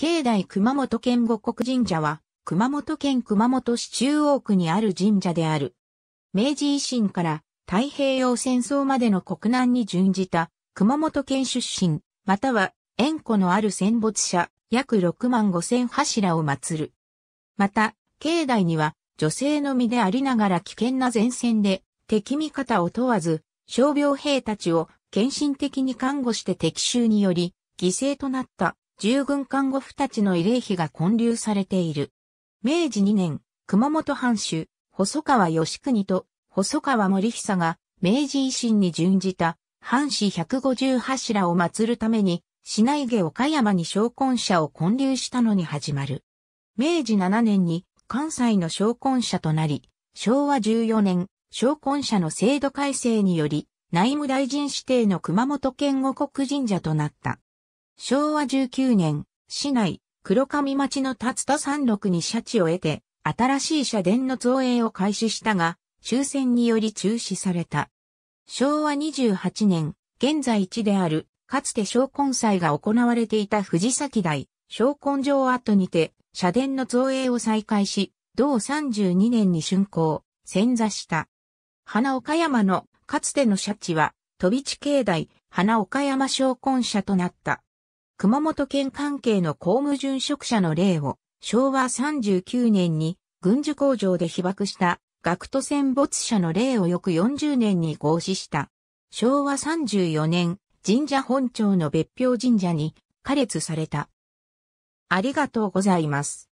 境内熊本県五国神社は、熊本県熊本市中央区にある神社である。明治維新から太平洋戦争までの国難に準じた熊本県出身、または縁故のある戦没者約6万5千柱を祀る。また、境内には女性の身でありながら危険な前線で敵味方を問わず、傷病兵たちを献身的に看護して敵襲により犠牲となった従軍看護婦たちの慰霊碑が建立されている。明治2年、熊本藩主、細川義国と細川森久が明治維新に準じた藩士150柱を祀るために、市内下岡山に昇魂者を建立したのに始まる。明治7年に関西の昇魂者となり、昭和14年、昇魂者の制度改正により、内務大臣指定の熊本県護国神社となった。昭和19年、市内、黒上町の竜田山麓に社地を得て、新しい社殿の造営を開始したが、終戦により中止された。昭和28年、現在地である、かつて商魂祭が行われていた藤崎台、商魂城跡にて、社殿の造営を再開し、同32年に竣工、潜座した。花岡山の、かつての社地は、飛び地境内、花岡山商魂社となった。熊本県関係の公務殉職者の例を、昭和39年に軍需工場で被爆した学徒戦没者の例を翌40年に合祀した。昭和34年、神社本庁の別表神社に、可列された。ありがとうございます。